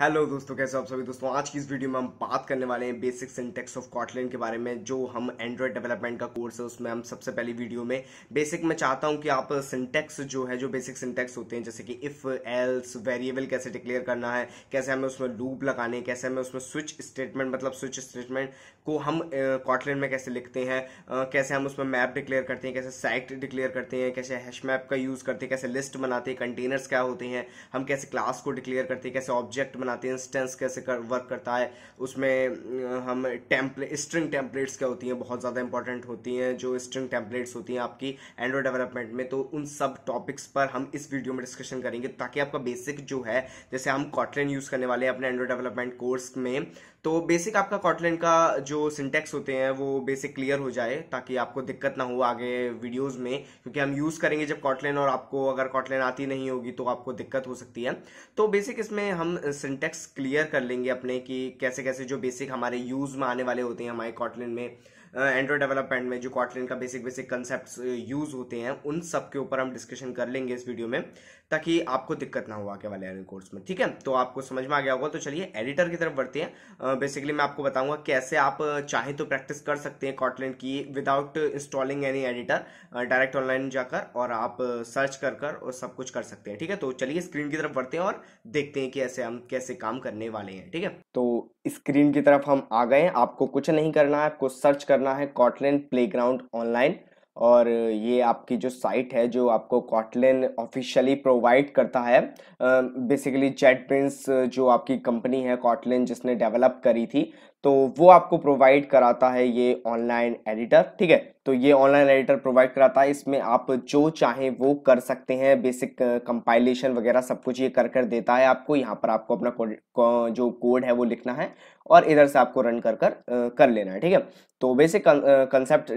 Hello दोस्तों कैसे हो आप सभी दोस्तों आज की इस वीडियो में हम बात करने वाले हैं बेसिक सिंटेक्स ऑफ कॉटलैंड के बारे में जो हम एंड्रॉयड डेवलपमेंट का कोर्स है उसमें हम सबसे पहली वीडियो में बेसिक मैं चाहता हूं कि आप सिंटेक्स जो है जो बेसिक सिंटेक्स होते हैं जैसे कि इफ एल्स वेरिएबल कैसे डिक्लेयर करना है कैसे हमें उसमें लूप लगाने कैसे हमें उसमें स्विच स्टेटमेंट मतलब स्विच स्टेटमेंट को हम कॉटलैंड में कैसे लिखते हैं कैसे हम उसमें मैप डिक्लेयर करते हैं कैसे साइट डिक्लेयर करते हैं कैसे हैश मैप का यूज़ करते हैं कैसे लिस्ट बनाते हैं कंटेनर्स क्या होते हैं हम कैसे क्लास को डिक्लेयर करते हैं कैसे ऑब्जेक्ट बनाते हैं इंस्टेंस कैसे कर वर्क करता है उसमें हम टेम्पले स्ट्रिंग टेम्पलेट्स क्या होती हैं बहुत ज़्यादा इंपॉर्टेंट होती हैं जो स्ट्रिंग टेम्पलेट्स होती हैं आपकी एंड्रॉय डेवलपमेंट में तो उन सब टॉपिक्स पर हम इस वीडियो में डिस्कशन करेंगे ताकि आपका बेसिक जो है जैसे हम कॉटलेन यूज़ करने वाले हैं अपने एंड्रॉय डेवलपमेंट कोर्स में तो बेसिक आपका कॉटलैंड का जो सिंटेक्स होते हैं वो बेसिक क्लियर हो जाए ताकि आपको दिक्कत ना हो आगे वीडियोस में क्योंकि हम यूज़ करेंगे जब कॉटलैंड और आपको अगर कॉटलैंड आती नहीं होगी तो आपको दिक्कत हो सकती है तो बेसिक इसमें हम सिंटेक्स क्लियर कर लेंगे अपने कि कैसे कैसे जो बेसिक हमारे यूज़ में आने वाले होते हैं हमारे कॉटलैंड में एंड्रॉयड डेवलपमेंट में जो कॉटलिन का बेसिक बेसिक कंसेप्ट यूज होते हैं उन सब के ऊपर हम डिस्कशन कर लेंगे इस वीडियो में ताकि आपको दिक्कत ना हो आगे वाले कोर्स में ठीक है तो आपको समझ में आ गया होगा तो चलिए एडिटर की तरफ बढ़ते हैं बेसिकली uh, मैं आपको बताऊंगा कैसे आप uh, चाहे तो प्रैक्टिस कर सकते हैं कॉटलिन की without installing any editor direct online जाकर और आप सर्च uh, कर कर और सब कुछ कर सकते हैं ठीक है तो चलिए स्क्रीन की तरफ बढ़ते हैं और देखते हैं कि ऐसे हम कैसे काम करने वाले हैं ठीक है तो स्क्रीन की तरफ हम आ गए आपको कुछ नहीं करना है आपको सर्च करना करना है कॉटलैंड प्लेग्राउंड ऑनलाइन और ये आपकी जो साइट है जो आपको कॉटलिन ऑफिशियली प्रोवाइड करता है बेसिकली जेट प्रिंस जो आपकी कंपनी है कॉटलिन जिसने डेवलप करी थी तो वो आपको प्रोवाइड कराता है ये ऑनलाइन एडिटर ठीक है तो ये ऑनलाइन एडिटर प्रोवाइड कराता है इसमें आप जो चाहें वो कर सकते हैं बेसिक कंपाइलेशन वगैरह सब कुछ ये कर कर देता है आपको यहाँ पर आपको अपना कोड जो कोड है वो लिखना है और इधर से आपको रन कर कर कर लेना है ठीक है तो बेसिक कंसेप्ट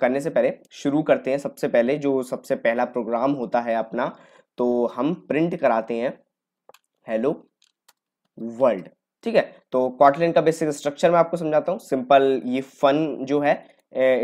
करने से पहले शुरू करते हैं सबसे पहले जो सबसे पहला प्रोग्राम होता है अपना तो हम प्रिंट कराते हैं हेलो वर्ल्ड ठीक है तो कॉटलिन का बेसिक स्ट्रक्चर मैं आपको समझाता हूँ सिंपल ये फन जो है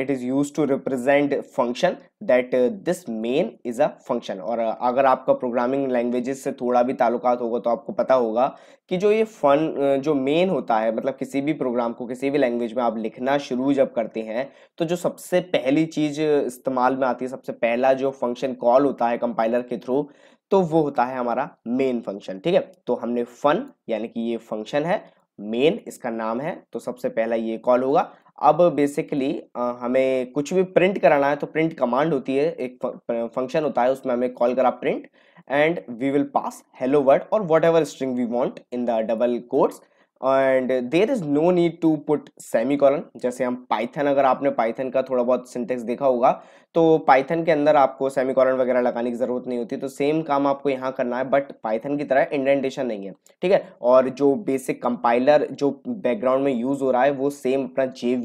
it is use to represent function that this main is a function और eh, अगर आपका प्रोग्रामिंग लैंग्वेजेस से थोड़ा भी ताल्लुकात होगा तो आपको पता होगा कि जो ये फन eh, जो मेन होता है मतलब किसी भी प्रोग्राम को किसी भी लैंग्वेज में आप लिखना शुरू जब करते हैं तो जो सबसे पहली चीज़ इस्तेमाल में आती है सबसे पहला जो फंक्शन कॉल होता है कंपाइलर के थ्रू तो वो होता है हमारा मेन फंक्शन ठीक है तो हमने फन यानी कि ये फंक्शन है मेन इसका नाम है तो सबसे पहला ये कॉल होगा अब बेसिकली हमें कुछ भी प्रिंट कराना है तो प्रिंट कमांड होती है एक फंक्शन होता है उसमें हमें कॉल करा print and we will pass hello word और whatever string we want in the double course and there is no need to put semicolon जैसे हम पाइथन अगर आपने पाइथन का थोड़ा बहुत सिंटेक्स देखा होगा तो पाइथन के अंदर आपको सेमी कॉलन वगैरह लगाने की जरूरत नहीं होती तो सेम काम आपको यहाँ करना है बट पाइथन की तरह इंडेंटेशन नहीं है ठीक है और जो बेसिक कंपाइलर जो बैकग्राउंड में यूज हो रहा है वो सेम अपना जे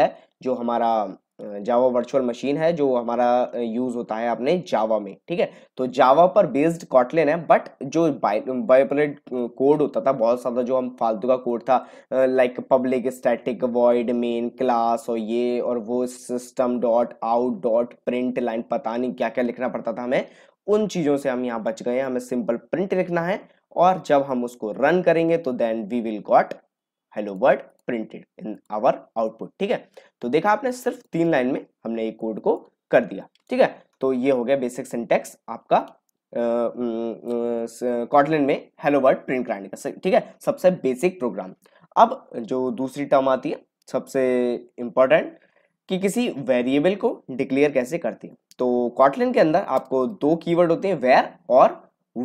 है जो हमारा जावा वर्चुअल मशीन है जो हमारा यूज़ होता है अपने जावा में ठीक है तो जावा पर बेस्ड कॉटलेन है बट जो बायोपलेट कोड होता था बहुत सारा जो हम फालतू का कोड था like public static void main class और ये और वो system dot out dot print line पता नहीं क्या क्या लिखना पड़ता था हमें उन चीज़ों से हम यहाँ बच गए हैं हमें सिंपल प्रिंट लिखना है और जब हम उसको रन करेंगे तो then we will got hello word printed in our output ठीक है तो देखा आपने सिर्फ तीन लाइन में हमने ये कोड को कर दिया ठीक है तो ये हो गया बेसिक सिंटेक्स आपका कॉटलिन में हेलो वर्ड प्रिंट कराने का ठीक है सबसे बेसिक प्रोग्राम अब जो दूसरी टर्म आती है सबसे इंपॉर्टेंट कि किसी वेरिएबल को डिक्लेयर कैसे करते हैं तो कॉटलिन के अंदर आपको दो कीवर्ड होते हैं वेर और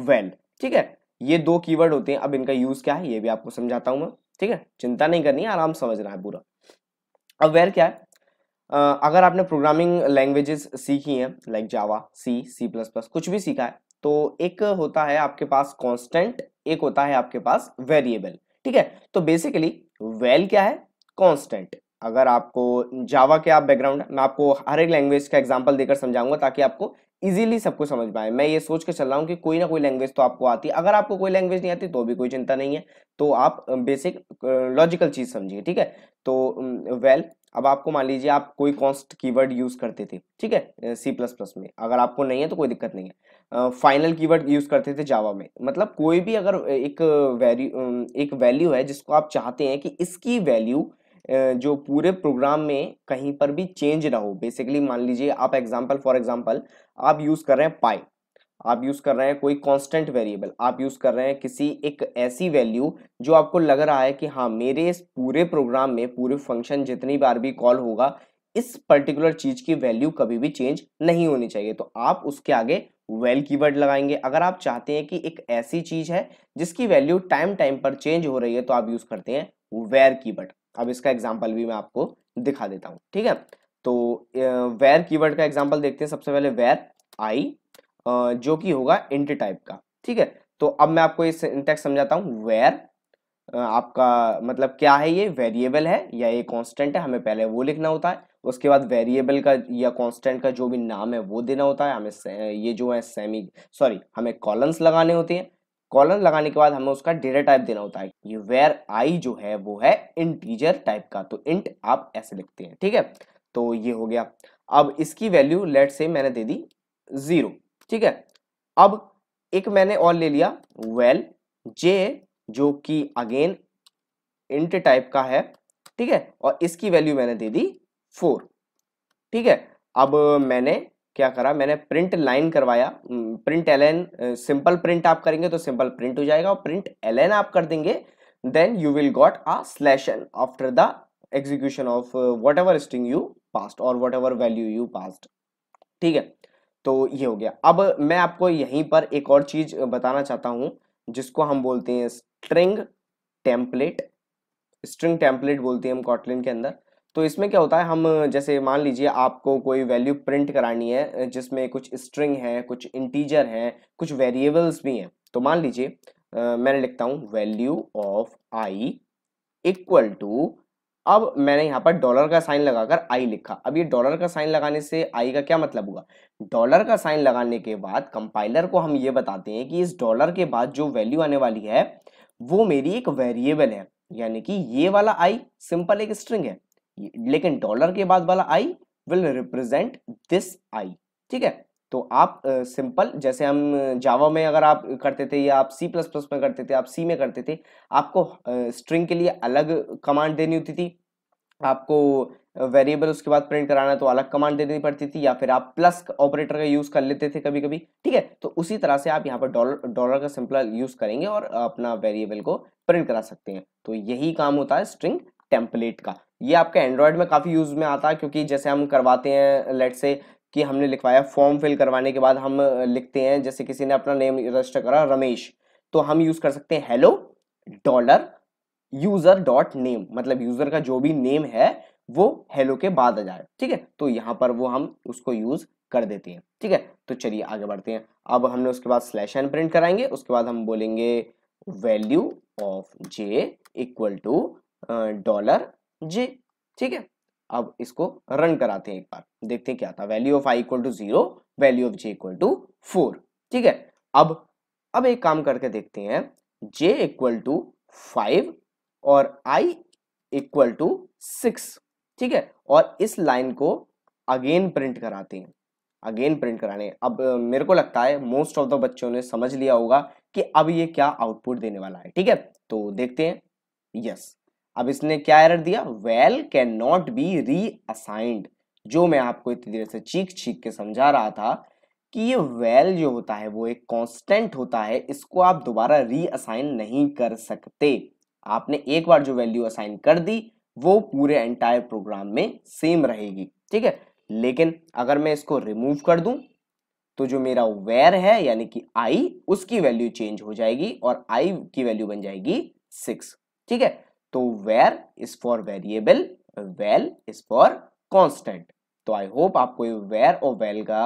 वेल ठीक है ये दो कीवर्ड होते हैं अब इनका यूज़ क्या है ये भी आपको समझाता हूँ मैं ठीक है चिंता नहीं करनी आराम समझना है पूरा अब वेयर क्या है Uh, अगर आपने प्रोग्रामिंग लैंग्वेजेस सीखी हैं like Java C C plus plus कुछ भी सीखा है तो एक होता है आपके पास कांस्टेंट एक होता है आपके पास वेरिएबल ठीक है तो बेसिकली वेल क्या है कांस्टेंट अगर आपको जावा के आप बैकग्राउंड मैं आपको हर एक लैंग्वेज का एग्जांपल देकर समझाऊंगा ताकि आपको इजीली सबको समझ पाए मैं ये सोच के चल रहा हूँ कि कोई ना कोई लैंग्वेज तो आपको आती है अगर आपको कोई लैंग्वेज नहीं आती तो भी कोई चिंता नहीं है तो आप बेसिक लॉजिकल चीज़ समझिए ठीक है तो वेल well, अब आपको मान लीजिए आप कोई कॉन्स्ट कीवर्ड यूज़ करते थे ठीक है सी प्लस प्लस में अगर आपको नहीं है तो कोई दिक्कत नहीं है फाइनल कीवर्ड यूज़ करते थे जावा में मतलब कोई भी अगर एक वैल्यू एक वैल्यू है जिसको आप चाहते हैं कि इसकी वैल्यू जो पूरे प्रोग्राम में कहीं पर भी चेंज ना हो बेसिकली मान लीजिए आप एग्जांपल फॉर एग्जांपल आप यूज कर रहे हैं पाई आप यूज कर रहे हैं कोई कांस्टेंट वेरिएबल आप यूज कर रहे हैं किसी एक ऐसी वैल्यू जो आपको लग रहा है कि हाँ मेरे इस पूरे प्रोग्राम में पूरे फंक्शन जितनी बार भी कॉल होगा इस पर्टिकुलर चीज की वैल्यू कभी भी चेंज नहीं होनी चाहिए तो आप उसके आगे वेल well कीवर्ड लगाएंगे अगर आप चाहते हैं कि एक ऐसी चीज है जिसकी वैल्यू टाइम टाइम पर चेंज हो रही है तो आप यूज करते हैं वेयर कीवर्ड अब इसका एग्जाम्पल भी मैं आपको दिखा देता हूँ ठीक है तो वेर कीवर्ड का एग्जाम्पल देखते हैं सबसे पहले वेर आई जो कि होगा इंट टाइप का ठीक है तो अब मैं आपको इस इंटेक्स समझाता हूँ वेर आपका मतलब क्या है ये वेरिएबल है या ये कांस्टेंट है हमें पहले वो लिखना होता है उसके बाद वेरिएबल का या कांस्टेंट का जो भी नाम है वो देना होता है हमें ये जो है सेमी सॉरी हमें कॉलम्स लगाने होते हैं कॉलम लगाने के बाद हमें उसका डेटा टाइप देना होता है ये वेर आई जो है वो है इंटीजर टाइप का तो इंट आप ऐसे लिखते हैं ठीक है तो ये हो गया अब इसकी वैल्यू लेट से मैंने दे दी जीरो ठीक है अब एक मैंने और ले लिया वेल well, जे जो कि अगेन इंट टाइप का है ठीक है और इसकी वैल्यू मैंने दे दी फोर ठीक है अब मैंने क्या करा मैंने प्रिंट लाइन करवाया प्रिंट एल सिंपल प्रिंट आप करेंगे तो सिंपल प्रिंट हो जाएगा और प्रिंट एल आप कर देंगे then you will got a solution after the execution of whatever string you passed और whatever value you passed ठीक है तो ये हो गया अब मैं आपको यहीं पर एक और चीज बताना चाहता हूं जिसको हम बोलते हैं स्ट्रिंग टेम्पलेट स्ट्रिंग टेम्पलेट बोलते हैं हम कॉटलिन के अंदर तो इसमें क्या होता है हम जैसे मान लीजिए आपको कोई वैल्यू प्रिंट करानी है जिसमें कुछ स्ट्रिंग है कुछ इंटीजर है कुछ वेरिएबल्स भी हैं तो मान लीजिए मैंने लिखता हूँ value of I equal to अब मैंने यहाँ पर डॉलर का साइन लगाकर आई लिखा अब ये डॉलर का साइन लगाने से आई का क्या मतलब हुआ डॉलर का साइन लगाने के बाद कंपाइलर को हम ये बताते हैं कि इस डॉलर के बाद जो वैल्यू आने वाली है वो मेरी एक वेरिएबल है यानी कि ये वाला आई सिंपल एक स्ट्रिंग है लेकिन डॉलर के बाद वाला I will represent this I ठीक है तो आप सिंपल जैसे हम जावा में अगर आप करते थे या आप सी प्लस प्लस में करते थे आप सी में करते थे आपको स्ट्रिंग के लिए अलग कमांड देनी होती थी आपको वेरिएबल उसके बाद प्रिंट कराना तो अलग कमांड देनी पड़ती थी या फिर आप प्लस ऑपरेटर का यूज़ कर लेते थे कभी कभी ठीक है तो उसी तरह से आप यहाँ पर डॉलर डॉलर का सिंपल यूज़ करेंगे और अपना वेरिएबल को प्रिंट करा सकते हैं तो यही काम होता है स्ट्रिंग टेम्पलेट का ये आपके एंड्रॉयड में काफ़ी यूज़ में आता है क्योंकि जैसे हम करवाते हैं लेट से कि हमने लिखवाया फॉर्म फिल करवाने के बाद हम लिखते हैं जैसे किसी ने अपना नेम रजिस्टर करा रमेश तो हम यूज कर सकते हैं hello dollar user dot name मतलब यूजर का जो भी नेम है वो हेलो के बाद आ जाए ठीक है तो यहाँ पर वो हम उसको यूज कर देते हैं ठीक है तो चलिए आगे बढ़ते हैं अब हमने उसके बाद स्लैश एन प्रिंट कराएंगे उसके बाद हम बोलेंगे value of J equal to dollar J ठीक है अब इसको रन कराते हैं एक बार देखते हैं क्या था value of I equal to zero value of J equal to four ठीक है अब अब एक काम करके देखते हैं जे इक्वल टू फाइव और आई इक्वल टू सिक्स ठीक है और इस लाइन को अगेन प्रिंट कराते हैं अगेन प्रिंट कराने अब मेरे को लगता है मोस्ट ऑफ द बच्चों ने समझ लिया होगा कि अब ये क्या आउटपुट देने वाला है ठीक है तो देखते हैं यस yes. अब इसने क्या एरर दिया val can not be reassigned जो मैं आपको इतनी देर से चीख चीख के समझा रहा था कि ये वेल जो होता है वो एक कांस्टेंट होता है इसको आप दोबारा रीअसाइन नहीं कर सकते आपने एक बार जो वैल्यू असाइन कर दी वो पूरे एंटायर प्रोग्राम में सेम रहेगी ठीक है लेकिन अगर मैं इसको रिमूव कर दूं तो जो मेरा वेर है यानी कि आई उसकी वैल्यू चेंज हो जाएगी और आई की वैल्यू बन जाएगी सिक्स ठीक है तो var is for variable val is for constant तो आई होप आपको वेर और वेल का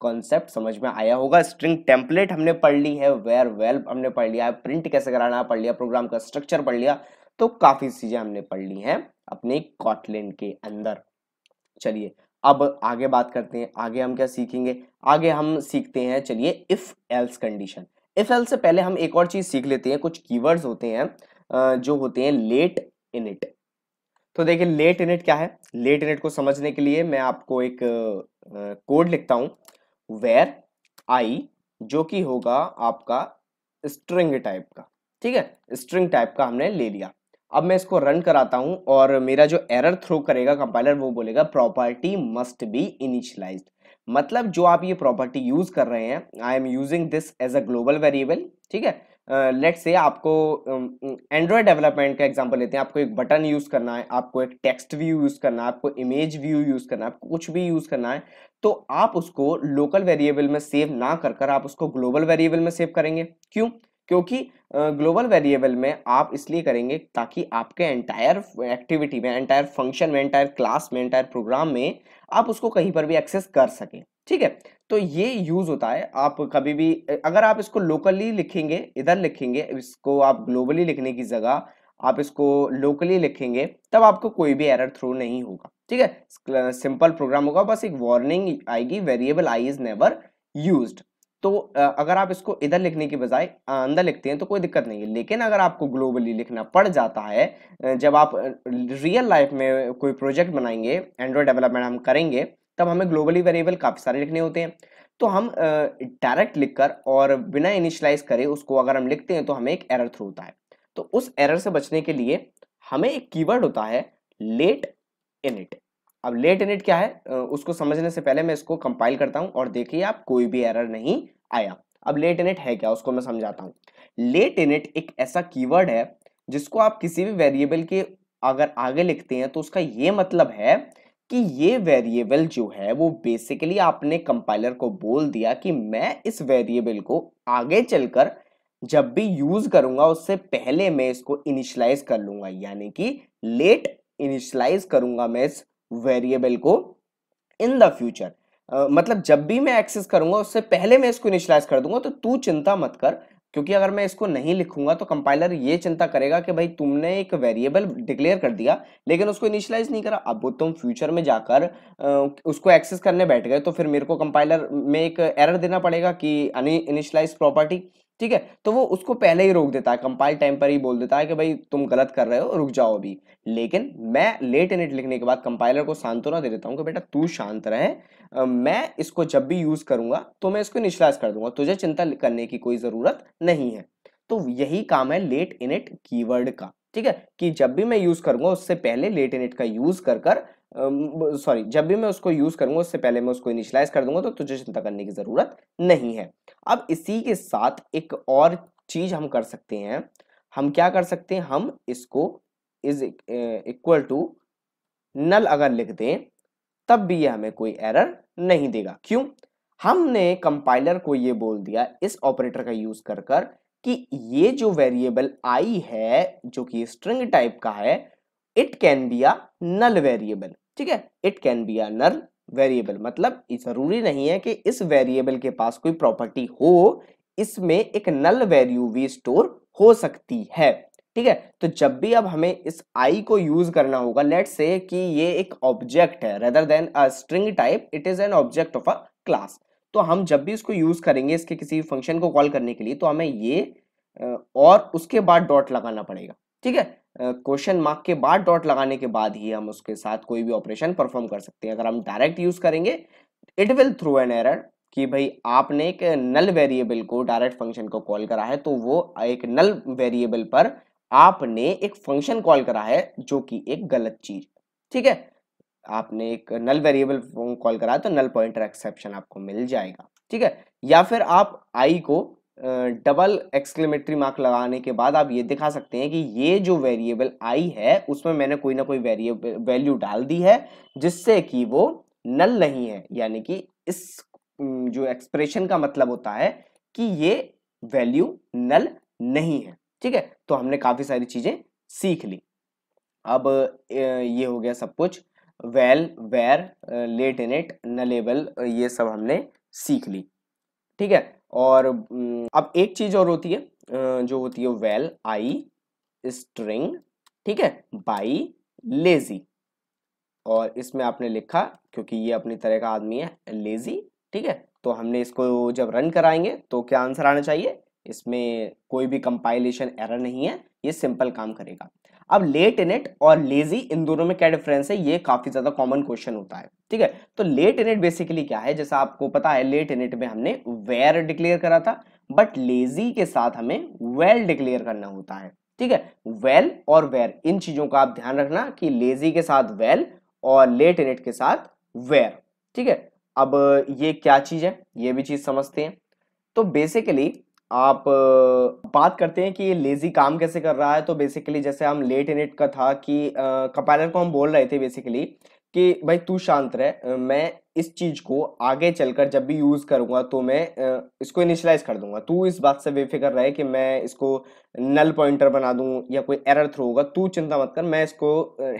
कॉन्सेप्ट समझ में आया होगा स्ट्रिंग टेम्पलेट हमने पढ़ ली है वेर वेल हमने पढ़ लिया है प्रिंट कैसे कराना पढ़ लिया प्रोग्राम का स्ट्रक्चर पढ़ लिया तो काफ़ी चीज़ें हमने पढ़ ली हैं अपने कॉटलैंड के अंदर चलिए अब आगे बात करते हैं आगे हम क्या सीखेंगे आगे हम सीखते हैं चलिए if else condition if else से पहले हम एक और चीज़ सीख लेते हैं कुछ कीवर्ड्स होते हैं जो होते हैं लेट इनिट तो देखिए लेट इनिट क्या है लेट इनिट को समझने के लिए मैं आपको एक कोड लिखता हूं वेर आई जो कि होगा आपका स्ट्रिंग टाइप का ठीक है स्ट्रिंग टाइप का हमने ले लिया अब मैं इसको रन कराता हूं और मेरा जो एरर थ्रो करेगा कंपाइलर वो बोलेगा प्रॉपर्टी मस्ट बी इनिशलाइज मतलब जो आप ये प्रॉपर्टी यूज कर रहे हैं I am using this as a global variable ठीक है लेट uh, से आपको एंड्रॉयड डेवलपमेंट का एग्जांपल लेते हैं आपको एक बटन यूज़ करना है आपको एक टेक्स्ट व्यू यूज़ करना है आपको इमेज व्यू यूज़ करना है आपको कुछ भी यूज़ करना है तो आप उसको लोकल वेरिएबल में सेव ना कर कर आप उसको ग्लोबल वेरिएबल में सेव करेंगे क्यों क्योंकि ग्लोबल uh, वेरिएबल में आप इसलिए करेंगे ताकि आपके एंटायर एक्टिविटी में एंटायर फंक्शन में एंटायर क्लास में एंटायर प्रोग्राम में आप उसको कहीं पर भी एक्सेस कर सकें ठीक है तो ये यूज होता है आप कभी भी अगर आप इसको लोकली लिखेंगे इधर लिखेंगे इसको आप ग्लोबली लिखने की जगह आप इसको लोकली लिखेंगे तब आपको कोई भी एरर थ्रू नहीं होगा ठीक है सिंपल प्रोग्राम होगा बस एक वार्निंग आएगी variable I is never use तो अगर आप इसको इधर लिखने की बजाय अंदर लिखते हैं तो कोई दिक्कत नहीं है लेकिन अगर आपको ग्लोबली लिखना पड़ जाता है जब आप रियल लाइफ में कोई प्रोजेक्ट बनाएंगे एंड्रॉयड डेवलपमेंट हम करेंगे तब हमें ग्लोबली वेरिएबल काफ़ी सारे लिखने होते हैं तो हम डायरेक्ट लिखकर और बिना इनिशलाइज करे उसको अगर हम लिखते हैं तो हमें एक एरर थ्रू होता है तो उस एरर से बचने के लिए हमें एक कीवर्ड होता है लेट इनिट अब लेट इनिट क्या है उसको समझने से पहले मैं इसको कंपाइल करता हूँ और देखिए आप कोई भी एरर नहीं आया अब लेट इनिट है क्या उसको मैं समझाता हूँ लेट इनिट एक ऐसा कीवर्ड है जिसको आप किसी भी वेरिएबल के अगर आगे लिखते हैं तो उसका ये मतलब है कि ये वेरिएबल जो है वो बेसिकली आपने कंपाइलर को बोल दिया कि मैं इस वेरिएबल को आगे चलकर जब भी यूज करूंगा उससे पहले मैं इसको इनिशलाइज कर लूंगा यानी कि लेट इनिशलाइज करूंगा मैं इस वेरिएबल को इन द फ्यूचर मतलब जब भी मैं एक्सेस करूंगा उससे पहले मैं इसको इनिशलाइज कर दूंगा तो तू चिंता मत कर क्योंकि अगर मैं इसको नहीं लिखूंगा तो कंपाइलर ये चिंता करेगा कि भाई तुमने एक वेरिएबल डिक्लेयर कर दिया लेकिन उसको इनिशियलाइज नहीं करा अब वो तुम फ्यूचर में जाकर उसको एक्सेस करने बैठ गए तो फिर मेरे को कंपाइलर में एक एरर देना पड़ेगा कि इनिशलाइज प्रॉपर्टी ठीक है तो वो उसको पहले ही रोक देता है कंपाइल टाइम पर ही बोल देता है कि भाई तुम गलत कर रहे हो रुक जाओ अभी लेकिन मैं लेट इनिट लिखने के बाद कंपाइलर को सांत्वना दे देता हूँ कि बेटा तू शांत रहे मैं इसको जब भी यूज़ करूंगा तो मैं इसको निष्लास कर दूंगा तुझे चिंता करने की कोई ज़रूरत नहीं है तो यही काम है लेट इनिट कीवर्ड का ठीक है कि जब भी मैं यूज़ करूंगा उससे पहले लेट इनिट का यूज़ कर कर सॉरी जब भी मैं उसको यूज़ करूंगा उससे पहले मैं उसको इनिशलाइज कर दूंगा तो तुझे चिंता करने की ज़रूरत नहीं है अब इसी के साथ एक और चीज हम कर सकते हैं हम क्या कर सकते हैं हम इसको इज इक्वल टू नल अगर लिख दें तब भी ये हमें कोई एरर नहीं देगा क्यों हमने कंपाइलर को ये बोल दिया इस ऑपरेटर का यूज कर कर कि ये जो वेरिएबल आई है जो कि स्ट्रिंग टाइप का है it can be a null variable ठीक है it can be a null variable मतलब जरूरी नहीं है कि इस वेरिएबल के पास कोई प्रॉपर्टी हो इसमें एक नल वैल्यू भी स्टोर हो सकती है ठीक है तो जब भी अब हमें इस आई को यूज करना होगा लेट से कि ये एक ऑब्जेक्ट है rather than a string type it is an object of a class तो हम जब भी इसको यूज करेंगे इसके किसी फंक्शन को कॉल करने के लिए तो हमें ये और उसके बाद डॉट लगाना पड़ेगा ठीक है क्वेश्चन मार्क के बाद डॉट लगाने के बाद ही हम उसके साथ कोई भी ऑपरेशन परफॉर्म कर सकते हैं अगर हम डायरेक्ट यूज करेंगे it will through an error कि भाई आपने एक नल वेरिएबल को डायरेक्ट फंक्शन को कॉल करा है तो वो एक नल वेरिएबल पर आपने एक फंक्शन कॉल करा है जो कि एक गलत चीज ठीक है आपने एक नल वेरिएबल कॉल करा तो नल पॉइंटर एक्सेप्शन आपको मिल जाएगा ठीक है या फिर आप आई को डबल एक्सक्लेमेटरी मार्क लगाने के बाद आप ये दिखा सकते हैं कि ये जो वेरिएबल आई है उसमें मैंने कोई ना कोई वेरिएबल वैल्यू डाल दी है जिससे कि वो नल नहीं है यानी कि इस जो एक्सप्रेशन का मतलब होता है कि ये वैल्यू नल नहीं है ठीक है तो हमने काफ़ी सारी चीज़ें सीख ली अब ये हो गया सब कुछ val var late in it nullable ये सब हमने सीख ली ठीक है और अब एक चीज़ और होती है जो होती है वेल आई स्ट्रिंग ठीक है बाई लेजी और इसमें आपने लिखा क्योंकि ये अपनी तरह का आदमी है लेजी ठीक है तो हमने इसको जब रन कराएंगे तो क्या आंसर आना चाहिए इसमें कोई भी कंपाइलेशन एरर नहीं है ये सिंपल काम करेगा अब लेट इट और लेजी इन दोनों में क्या डिफरेंस है ये काफी ज्यादा कॉमन क्वेश्चन होता है ठीक है तो लेट इट बेसिकली क्या है जैसा आपको पता है लेट इट में हमने वेयर डिक्लेयर करा था बट लेजी के साथ हमें वेल डिक्लेयर करना होता है ठीक है वेल और वेयर इन चीजों का आप ध्यान रखना कि लेजी के साथ वेल और लेट इट के साथ वेयर ठीक है अब ये क्या चीज है ये भी चीज समझते हैं तो बेसिकली आप बात करते हैं कि ये लेजी काम कैसे कर रहा है तो बेसिकली जैसे हम लेट इन इट का था कि कंपाइलर को हम बोल रहे थे बेसिकली कि भाई तू शांत रह मैं इस चीज को आगे चलकर जब भी यूज करूंगा तो मैं इसको इनिशलाइज कर दूंगा तू इस बात से बेफिक्र रहे कि मैं इसको नल पॉइंटर बना दूं या कोई एरर थ्रू होगा तू चिंता मत कर मैं इसको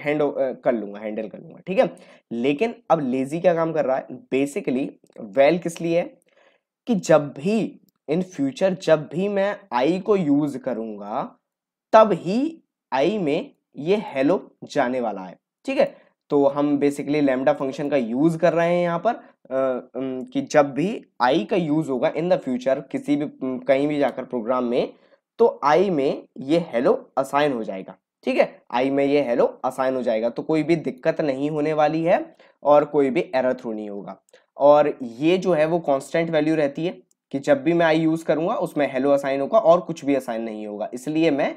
हैंड कर लूंगा हैंडल कर लूंगा ठीक है लेकिन अब लेजी क्या काम कर रहा है बेसिकली वेल किस लिए है कि जब भी इन फ्यूचर जब भी मैं आई को यूज करूंगा तब ही आई में ये हेलो जाने वाला है ठीक है तो हम बेसिकली लेमडा फंक्शन का यूज कर रहे हैं यहाँ पर आ, कि जब भी आई का यूज होगा इन द फ्यूचर किसी भी कहीं भी जाकर प्रोग्राम में तो आई में ये हेलो असाइन हो जाएगा ठीक है आई में ये हेलो असाइन हो जाएगा तो कोई भी दिक्कत नहीं होने वाली है और कोई भी एरर थ्रू नहीं होगा और ये जो है वो कांस्टेंट वैल्यू रहती है कि जब भी मैं आई यूज़ करूंगा उसमें हेलो असाइन होगा और कुछ भी असाइन नहीं होगा इसलिए मैं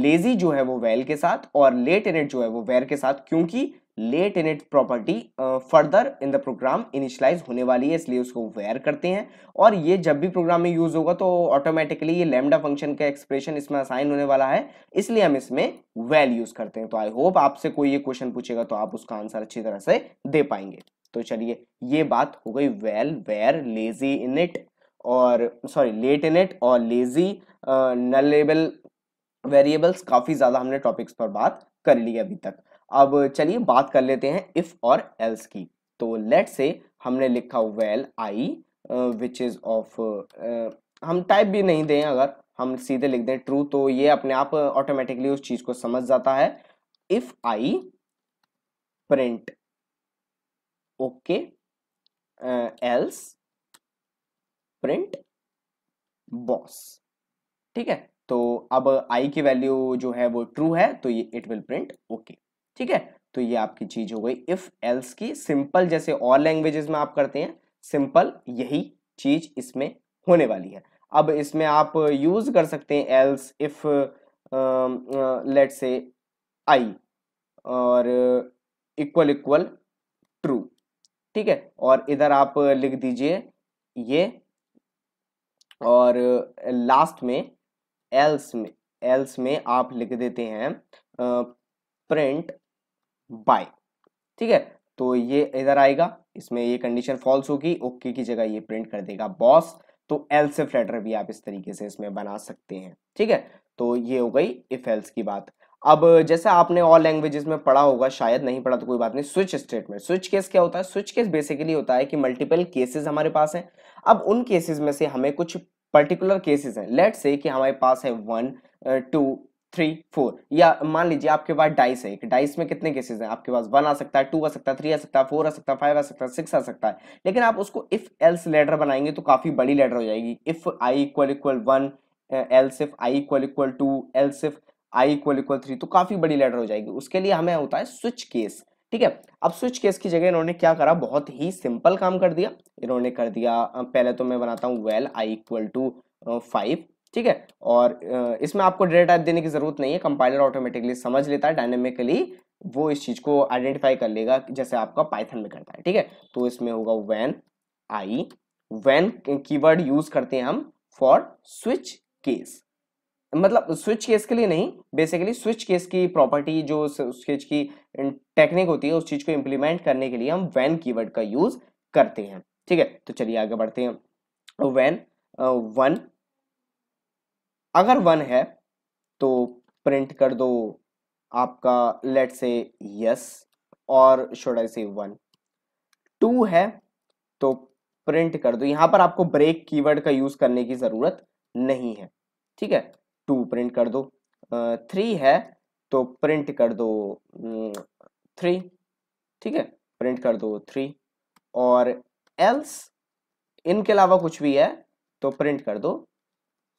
लेजी जो है वो वेल के साथ और लेट इनिट जो है वो वेर के साथ क्योंकि late init property further in the program initialise होने वाली है इसलिए उसको वेयर करते हैं और ये जब भी प्रोग्राम में यूज होगा तो ऑटोमेटिकली ये लेमडा फंक्शन का एक्सप्रेशन इसमें असाइन होने वाला है इसलिए हम इसमें वेल यूज करते हैं तो आई होप आपसे कोई ये क्वेश्चन पूछेगा तो आप उसका आंसर अच्छी तरह से दे पाएंगे तो चलिए ये बात हो गई वेल वेयर लेजी इनिट और सॉरी लेट इन इट और लेजी नलेबल वेरिएबल्स काफ़ी ज़्यादा हमने टॉपिक्स पर बात कर ली अभी तक अब चलिए बात कर लेते हैं इफ़ और एल्स की तो लेट से हमने लिखा val I which is of हम टाइप भी नहीं दें अगर हम सीधे लिख दें ट्रू तो ये अपने आप ऑटोमेटिकली उस चीज़ को समझ जाता है if I print okay else print boss ठीक है तो अब आई की वैल्यू जो है वो ट्रू है तो ये इट विल प्रिंट ओके ठीक है तो ये आपकी चीज हो गई इफ एल्स की सिंपल जैसे और लैंग्वेजेस में आप करते हैं सिंपल यही चीज इसमें होने वाली है अब इसमें आप यूज कर सकते हैं एल्स इफ लेट से आई और इक्वल इक्वल ट्रू ठीक है और इधर आप लिख दीजिए ये और लास्ट में एल्स में एल्स में आप लिख देते हैं प्रिंट बाय ठीक है तो ये इधर आएगा इसमें ये कंडीशन फॉल्स होगी ओके की जगह ये प्रिंट कर देगा बॉस तो एल्स इफ लेटर भी आप इस तरीके से इसमें बना सकते हैं ठीक है तो ये हो गई इफ एल्स की बात अब जैसे आपने और लैंग्वेजेस में पढ़ा होगा शायद नहीं पढ़ा तो कोई बात नहीं स्विच स्टेटमेंट स्विच केस क्या होता है स्विच केस बेसिकली होता है कि मल्टीपल केसेस हमारे पास हैं अब उन केसेस में से हमें कुछ पर्टिकुलर केसेस हैं लेट से कि हमारे पास है वन टू थ्री फोर या मान लीजिए आपके पास डाइस है एक डाइस में कितने केसेस हैं आपके पास वन आ सकता है टू आ सकता है थ्री आ सकता है फोर आ सकता है फाइव आ सकता है सिक्स आ सकता है लेकिन आप उसको इफ एल्स लेटर बनाएंगे तो काफ़ी बड़ी लेटर हो जाएगी if I equal equal one else if I equal equal two else if I equal equal three तो काफ़ी बड़ी लेटर हो जाएगी उसके लिए हमें होता है स्विच केस ठीक है अब स्विच केस की जगह इन्होंने क्या करा बहुत ही सिंपल काम कर दिया इन्होंने कर दिया पहले तो मैं बनाता हूँ val I equal to five ठीक है और इसमें आपको डेटा टाइप देने की जरूरत नहीं है कंपाइलर ऑटोमेटिकली समझ लेता है डायनेमिकली वो इस चीज को आइडेंटिफाई कर लेगा जैसे आपका पाइथन में करता है ठीक है तो इसमें होगा when I when keyword use करते हैं हम फॉर स्विच केस मतलब स्विच केस के लिए नहीं बेसिकली स्विच केस की प्रॉपर्टी जो स्विच की टेक्निक अं, होती है उस चीज को इंप्लीमेंट करने के लिए हम वैन कीवर्ड का यूज करते हैं ठीक है तो चलिए आगे बढ़ते हैं वैन वन अगर वन है तो प्रिंट कर दो आपका लेट से यस और शुड आई से वन टू है तो प्रिंट कर दो यहां पर आपको ब्रेक कीवर्ड का यूज करने की जरूरत नहीं है ठीक है टू प्रिंट कर दो थ्री है तो प्रिंट कर दो थ्री ठीक है प्रिंट कर दो थ्री और एल्स इनके अलावा कुछ भी है तो प्रिंट कर दो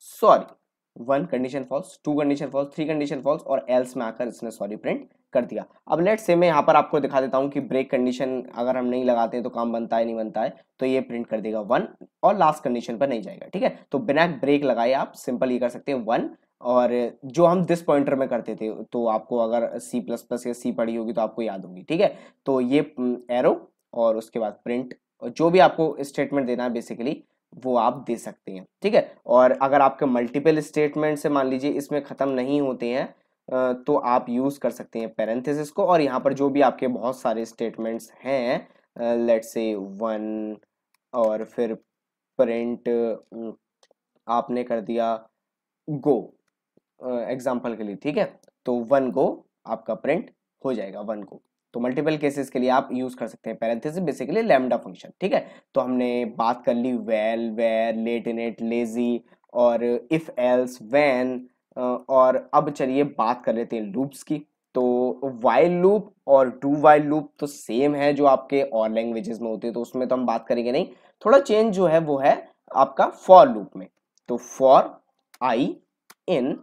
sorry one condition false two condition false three condition false और एल्स में आकर इसने सॉरी प्रिंट कर दिया अब लेट से मैं यहाँ पर आपको दिखा देता हूँ कि ब्रेक कंडीशन अगर हम नहीं लगाते हैं तो काम बनता है नहीं बनता है तो ये प्रिंट कर देगा वन और लास्ट कंडीशन पर नहीं जाएगा ठीक है तो बिना ब्रेक लगाए आप सिंपल ये कर सकते हैं वन और जो हम दिस पॉइंटर में करते थे तो आपको अगर सी प्लस प्लस या सी पढ़ी होगी तो आपको याद होगी ठीक है तो ये एरो हम्म, और उसके बाद प्रिंट और जो भी आपको स्टेटमेंट देना है बेसिकली वो आप दे सकते हैं ठीक है और अगर आपके मल्टीपल स्टेटमेंट से मान लीजिए इसमें ख़त्म नहीं होते हैं तो आप यूज़ कर सकते हैं पैरेंथेसिस को और यहाँ पर जो भी आपके बहुत सारे स्टेटमेंट्स हैं लेट से वन और फिर प्रिंट आपने कर दिया गो एग्जाम्पल के लिए ठीक है तो वन गो आपका प्रिंट हो जाएगा वन गो तो मल्टीपल केसेस के लिए आप यूज़ कर सकते हैं पैरेंथेसिस बेसिकली लेमडा फंक्शन ठीक है तो हमने बात कर ली val var late in it lazy और इफ़ एल्स वैन और अब चलिए बात कर लेते हैं लूप्स की तो वाइल लूप और डू वाइल लूप तो सेम है जो आपके और लैंग्वेजेस में होते हैं तो उसमें तो हम बात करेंगे नहीं थोड़ा चेंज जो है वो है आपका फॉर लूप में तो for I in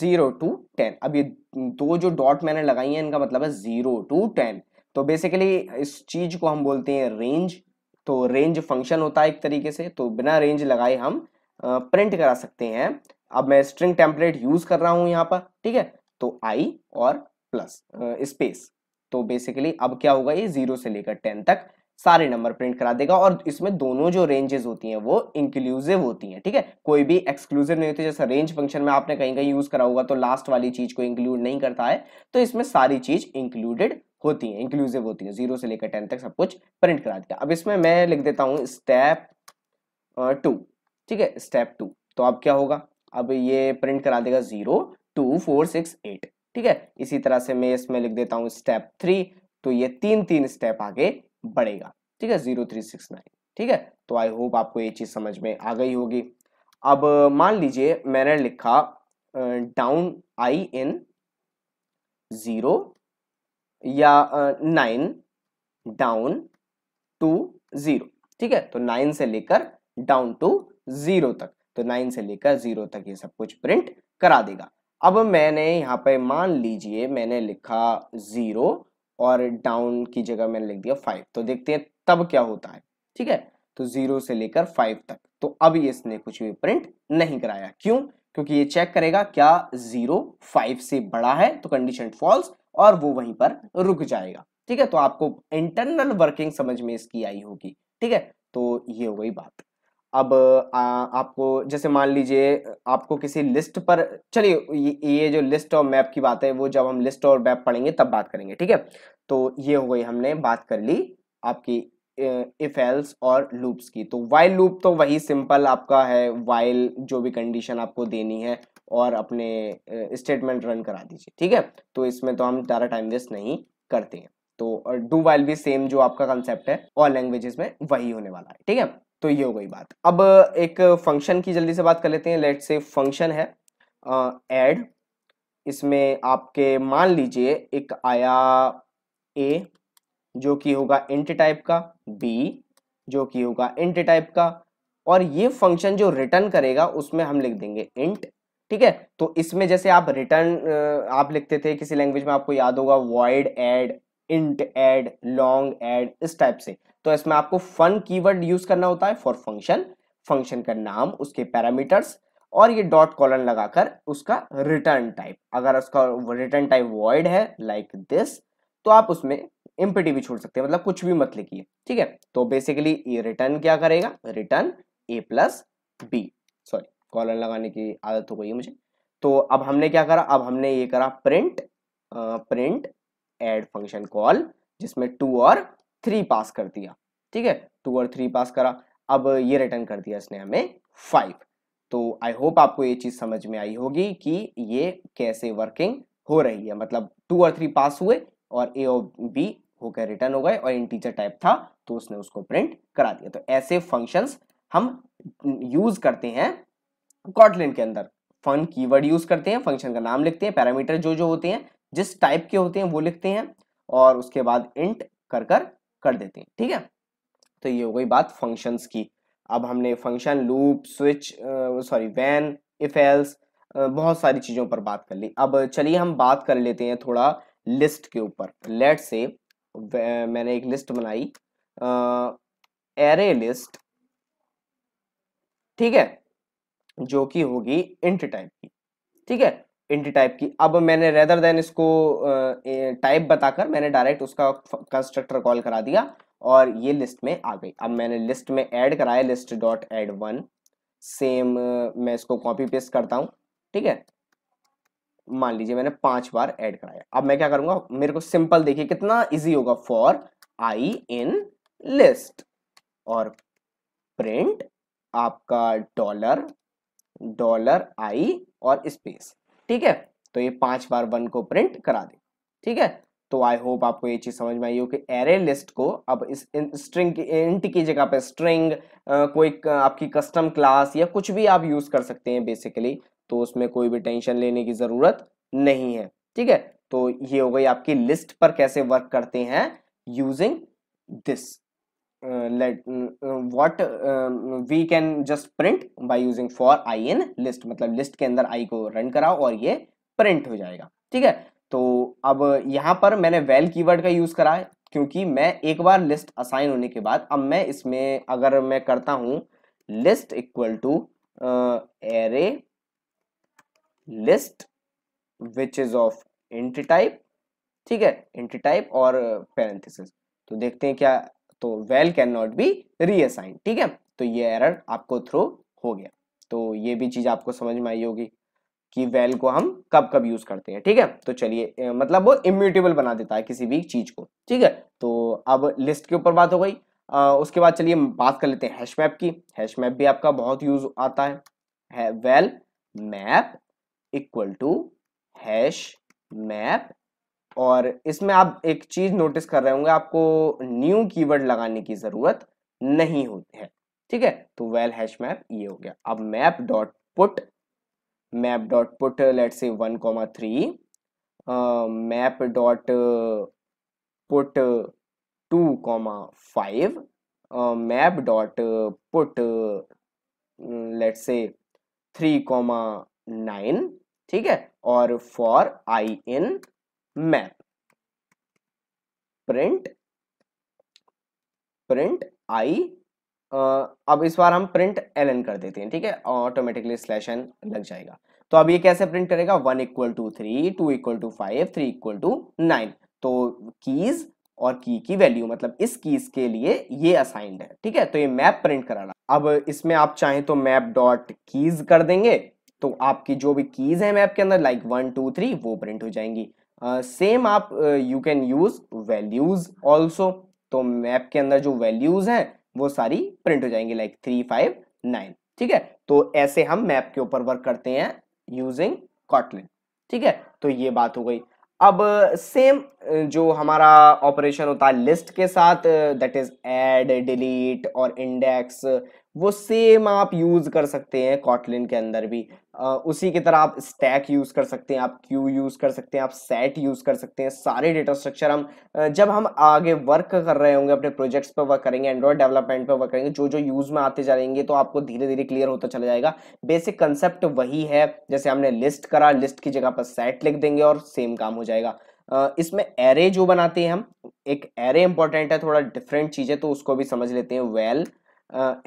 zero to ten अब ये दो जो डॉट मैंने लगाई है इनका मतलब है जीरो टू टेन तो बेसिकली इस चीज को हम बोलते हैं रेंज तो रेंज फंक्शन होता है एक तरीके से तो बिना रेंज लगाए हम प्रिंट करा सकते हैं अब मैं स्ट्रिंग टेम्पलेट यूज कर रहा हूं यहाँ पर ठीक है तो आई और प्लस स्पेस तो बेसिकली अब क्या होगा ये जीरो से लेकर टेन तक सारे नंबर प्रिंट करा देगा और इसमें दोनों जो रेंजेस होती हैं वो इंक्लूसिव होती हैं ठीक है थीके? कोई भी एक्सक्लूसिव नहीं होती जैसे रेंज फंक्शन में आपने कहीं कहीं यूज करा होगा तो लास्ट वाली चीज को इंक्लूड नहीं करता है तो इसमें सारी चीज इंक्लूडेड होती है इंक्लूसिव होती है जीरो से लेकर टेन तक सब कुछ प्रिंट करा दिया अब इसमें मैं लिख देता हूँ स्टेप टू ठीक है स्टेप टू तो अब क्या होगा अब ये प्रिंट करा देगा zero two four six eight ठीक है इसी तरह से मैं इसमें लिख देता हूँ स्टेप थ्री तो ये तीन तीन स्टेप आगे बढ़ेगा ठीक है जीरो थ्री सिक्स नाइन ठीक है तो आई होप आपको ये चीज़ समझ में आ गई होगी अब मान लीजिए मैंने लिखा डाउन आई इन जीरो या नाइन डाउन टू जीरो ठीक है तो नाइन से लेकर डाउन टू जीरो तक तो नाइन से लेकर जीरो तक ये सब कुछ प्रिंट करा देगा अब मैंने यहाँ पे मान लीजिए मैंने लिखा जीरो और डाउन की जगह मैंने लिख दिया फाइव तो देखते हैं तब क्या होता है ठीक है तो जीरो से लेकर फाइव तक तो अब इसने कुछ भी प्रिंट नहीं कराया क्यों क्योंकि ये चेक करेगा क्या जीरो फाइव से बड़ा है तो कंडीशन फॉल्स और वो वहीं पर रुक जाएगा ठीक है तो आपको इंटरनल वर्किंग समझ में इसकी आई होगी ठीक है तो ये हो गई बात अब आ, आपको जैसे मान लीजिए आपको किसी लिस्ट पर चलिए ये जो लिस्ट और मैप की बात है वो जब हम लिस्ट और मैप पढ़ेंगे तब बात करेंगे ठीक है तो ये हो गई हमने बात कर ली आपकी इफ एल्स और लूप्स की तो वाइल लूप तो वही सिंपल आपका है वाइल जो भी कंडीशन आपको देनी है और अपने स्टेटमेंट रन करा दीजिए ठीक है तो इसमें तो हम ज़्यादा टाइम वेस्ट नहीं करते हैं तो डू वाइल भी सेम जो आपका कंसेप्ट है और लैंग्वेजेस में वही होने वाला है ठीक है तो ये हो गई बात अब एक फंक्शन की जल्दी से बात कर लेते हैं लेट से फंक्शन है एड इसमें आपके मान लीजिए एक आया ए जो कि होगा इंट टाइप का बी जो कि होगा इंट टाइप का और ये फंक्शन जो रिटर्न करेगा उसमें हम लिख देंगे इंट ठीक है तो इसमें जैसे आप रिटर्न आप लिखते थे किसी लैंग्वेज में आपको याद होगा void add int add long add इस टाइप से तो इसमें आपको फन कीवर्ड यूज करना होता है फॉर फंक्शन फंक्शन का नाम उसके पैरामीटर्स और ये डॉट कॉलन लगाकर उसका रिटर्न टाइप अगर उसका रिटर्न टाइप वॉइड है लाइक like दिस तो आप उसमें एम्पिटी भी छोड़ सकते हैं मतलब कुछ भी मत लिखिए ठीक है तो बेसिकली ये रिटर्न क्या करेगा return a plus b sorry colon लगाने की आदत हो गई है मुझे तो अब हमने क्या करा अब हमने ये करा प्रिंट आ, प्रिंट एड फंक्शन कॉल जिसमें टू और थ्री पास कर दिया ठीक है टू और थ्री पास करा अब ये रिटर्न कर दिया इसने हमें फाइव तो आई होप आपको ये चीज़ समझ में आई होगी कि ये कैसे वर्किंग हो रही है मतलब टू और थ्री पास हुए और ए और बी होकर रिटर्न हो गए और इंटीजर टाइप था तो उसने उसको प्रिंट करा दिया तो ऐसे फंक्शंस हम यूज करते हैं कॉटलैंड के अंदर फन कीवर्ड यूज करते हैं फंक्शन का नाम लिखते हैं पैरामीटर जो जो होते हैं जिस टाइप के होते हैं वो लिखते हैं और उसके बाद इंट कर कर कर देते हैं ठीक है तो ये हो गई बात फंक्शंस की अब हमने function loop switch sorry when if else बहुत सारी चीज़ों पर बात कर ली अब चलिए हम बात कर लेते हैं थोड़ा लिस्ट के ऊपर लेट से मैंने एक लिस्ट बनाई एरे लिस्ट ठीक है जो कि होगी इंट टाइप की ठीक है इंटी टाइप की अब मैंने रेदर देन इसको टाइप बताकर मैंने डायरेक्ट उसका कंस्ट्रक्टर कॉल करा दिया और ये लिस्ट में आ गई अब मैंने लिस्ट में ऐड कराया list dot add one same मैं इसको कॉपी पेस्ट करता हूँ ठीक है मान लीजिए मैंने पांच बार ऐड कराया अब मैं क्या करूंगा मेरे को सिंपल देखिए कितना इजी होगा फॉर आई इन लिस्ट और प्रिंट आपका डॉलर डॉलर आई और स्पेस ठीक है तो ये पांच बार वन को प्रिंट करा दे ठीक है तो आई होप आपको ये चीज समझ में आई हो कि एरे लिस्ट को अब इस स्ट्रिंग की इंट की जगह पे स्ट्रिंग कोई आपकी कस्टम क्लास या कुछ भी आप यूज कर सकते हैं बेसिकली तो उसमें कोई भी टेंशन लेने की जरूरत नहीं है ठीक है तो ये हो गई आपकी लिस्ट पर कैसे वर्क करते हैं using this let let we can just print can using for I in list मतलब लिस्ट के अंदर आई को रन कराओ और ये प्रिंट हो जाएगा ठीक है तो अब यहाँ पर मैंने वेल की वर्ड का यूज करा है क्योंकि मैं एक बार लिस्ट असाइन होने के बाद अब मैं इसमें अगर मैं करता हूँ list equal to array list which is of int type ठीक है इंट टाइप और पेरेंथिस तो देखते हैं क्या तो val can not be reassign ठीक है तो ये एरर आपको थ्रो हो गया तो ये भी चीज़ आपको समझ में आई होगी कि वेल को हम कब कब यूज करते हैं ठीक है तो चलिए मतलब वो इम्यूटेबल बना देता है किसी भी चीज को ठीक है तो अब लिस्ट के ऊपर बात हो गई आ, उसके बाद चलिए बात कर लेते हैं हैश मैप की हैश मैप भी आपका बहुत यूज आता है, है val map equal to hash map और इसमें आप एक चीज नोटिस कर रहे होंगे आपको न्यू कीवर्ड लगाने की जरूरत नहीं होती है ठीक है तो वेल हैश मैप ये हो गया अब map dot put map dot put let's say one comma three map dot put two comma five map dot put let's say three comma nine ठीक है और for I in map print print i अब इस बार हम print L N कर देते हैं ठीक है ऑटोमेटिकली स्लैश एन लग जाएगा तो अब ये कैसे प्रिंट करेगा one equal to three two equal to five three equal to nine तो कीज और की की वैल्यू मतलब इस कीज के लिए ये असाइंड है ठीक है तो ये मैप प्रिंट कराना अब इसमें आप चाहें तो मैप डॉट कीज कर देंगे तो आपकी जो भी कीज है मैप के अंदर लाइक वन टू थ्री वो प्रिंट हो जाएंगी सेम uh, आप you can use values also तो मैप के अंदर जो वैल्यूज हैं वो सारी प्रिंट हो जाएंगे लाइक थ्री फाइव नाइन ठीक है तो ऐसे हम मैप के ऊपर वर्क करते हैं यूजिंग कॉटलिन ठीक है तो ये बात हो गई अब सेम uh, uh, जो हमारा ऑपरेशन होता है लिस्ट के साथ दैट इज एड डिलीट और इंडेक्स वो सेम आप यूज कर सकते हैं कॉटलिन के अंदर भी उसी की तरह आप स्टैक यूज़ कर सकते हैं आप क्यू यूज़ कर सकते हैं आप सेट यूज़ कर सकते हैं सारे डेटा स्ट्रक्चर हम जब हम आगे वर्क कर रहे होंगे अपने प्रोजेक्ट्स पर वर्क करेंगे एंड्रॉयड डेवलपमेंट पर वर्क करेंगे जो जो यूज़ में आते जाएंगे तो आपको धीरे धीरे क्लियर होता चला जाएगा बेसिक कंसेप्ट वही है जैसे हमने लिस्ट करा लिस्ट की जगह पर सेट लिख देंगे और सेम काम हो जाएगा इसमें एरे जो बनाते हैं हम एक एरे इंपॉर्टेंट है थोड़ा डिफरेंट चीज़ है तो उसको भी समझ लेते हैं val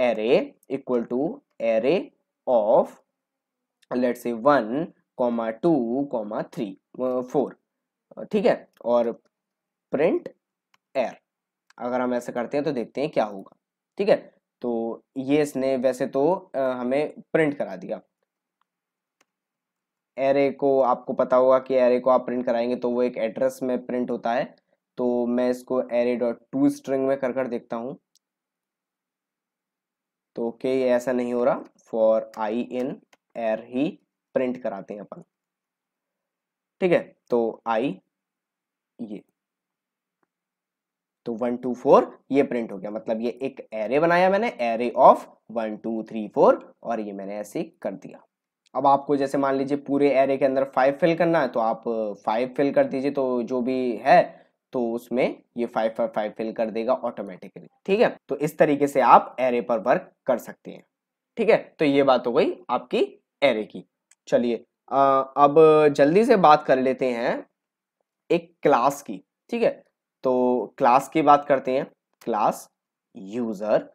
array equal to array of let's say one comma two comma three four ठीक है और प्रिंट एयर अगर हम ऐसा करते हैं तो देखते हैं क्या होगा ठीक है तो ये इसने वैसे तो हमें प्रिंट करा दिया एरे को आपको पता होगा कि एरे को आप प्रिंट कराएंगे तो वो एक एड्रेस में प्रिंट होता है तो मैं इसको एरे डॉट टू स्ट्रिंग में कर कर देखता हूं तो के ऐसा नहीं हो रहा फॉर आई इन एर ही प्रिंट कराते हैं अपन ठीक है तो आई ये तो वन टू फोर ये प्रिंट हो गया मतलब ये एक एरे बनाया मैंने array of one two three four और ये मैंने ऐसे कर दिया अब आपको जैसे मान लीजिए पूरे एरे के अंदर फाइव फिल करना है तो आप फाइव फिल कर दीजिए तो जो भी है तो उसमें ये फाइव फाइव फाइव फिल कर देगा ऑटोमेटिकली ठीक है तो इस तरीके से आप एरे पर वर्क कर सकते हैं ठीक है तो ये बात हो गई आपकी एरे की चलिए अब जल्दी से बात कर लेते हैं एक क्लास की ठीक है तो क्लास की बात करते हैं क्लास यूजर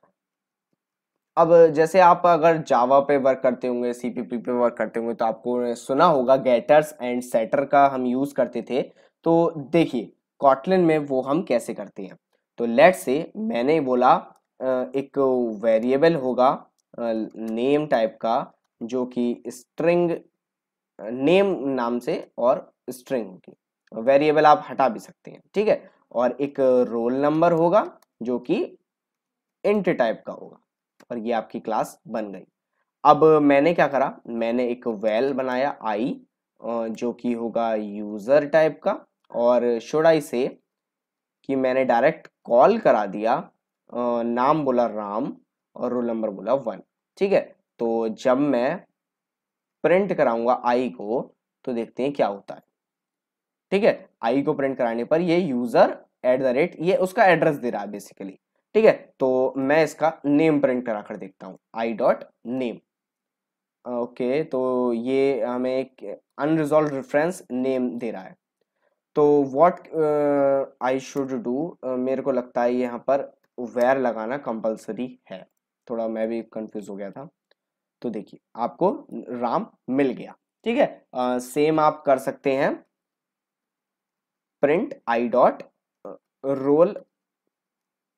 अब जैसे आप अगर जावा पे वर्क करते होंगे सी पे वर्क करते होंगे तो आपको सुना होगा गेटर्स एंड सेटर का हम यूज़ करते थे तो देखिए कॉटलिन में वो हम कैसे करते हैं तो लेट से मैंने बोला एक वेरिएबल होगा नेम टाइप का जो कि स्ट्रिंग नेम नाम से और स्ट्रिंग की वेरिएबल आप हटा भी सकते हैं ठीक है और एक रोल नंबर होगा जो कि इंट टाइप का होगा और ये आपकी क्लास बन गई अब मैंने क्या करा मैंने एक वेल बनाया आई जो कि होगा यूज़र टाइप का और शुड आई से कि मैंने डायरेक्ट कॉल करा दिया नाम बोला राम और रोल नंबर बोला वन ठीक है तो जब मैं प्रिंट कराऊंगा आई को तो देखते हैं क्या होता है ठीक है आई को प्रिंट कराने पर ये यूजर एट द रेट ये उसका एड्रेस दे रहा है बेसिकली ठीक है तो मैं इसका नेम प्रिंट करा कर देखता हूँ आई डॉट नेम ओके तो ये हमें एक अनरिजॉल्व रेफरेंस नेम दे रहा है तो व्हाट आई शुड डू मेरे को लगता है यहाँ पर वेयर लगाना कंपलसरी है थोड़ा मैं भी कंफ्यूज हो गया था तो देखिए आपको राम मिल गया ठीक है सेम आप कर सकते हैं print i dot roll